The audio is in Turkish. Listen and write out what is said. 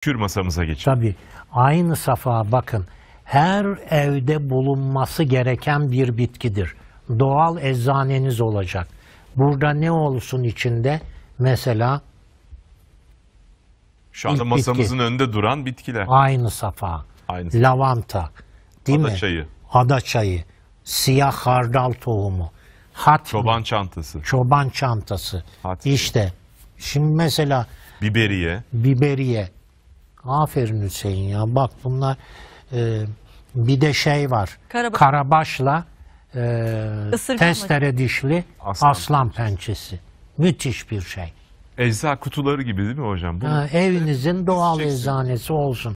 Kür masamıza geçelim. Tabii. Aynı safa bakın. Her evde bulunması gereken bir bitkidir. Doğal eczaneniz olacak. Burada ne olsun içinde? Mesela şu anda masamızın bitki. önünde duran bitkiler. Aynı safa. Aynı. Lavanta. Değil Ada mi? çayı. Ada çayı. Siyah hardal tohumu. Hat çoban çantası. Çoban çantası. Hat işte. Şimdi mesela biberiye. Biberiye Aferin Hüseyin ya bak bunlar e, bir de şey var. Karaba Karabaş'la e, testere dişli aslan, Aslan pençesi. Müthiş bir şey. Ecza kutuları gibi değil mi hocam? Bunu Ha, evinizin doğal Çeksin. eczanesi olsun.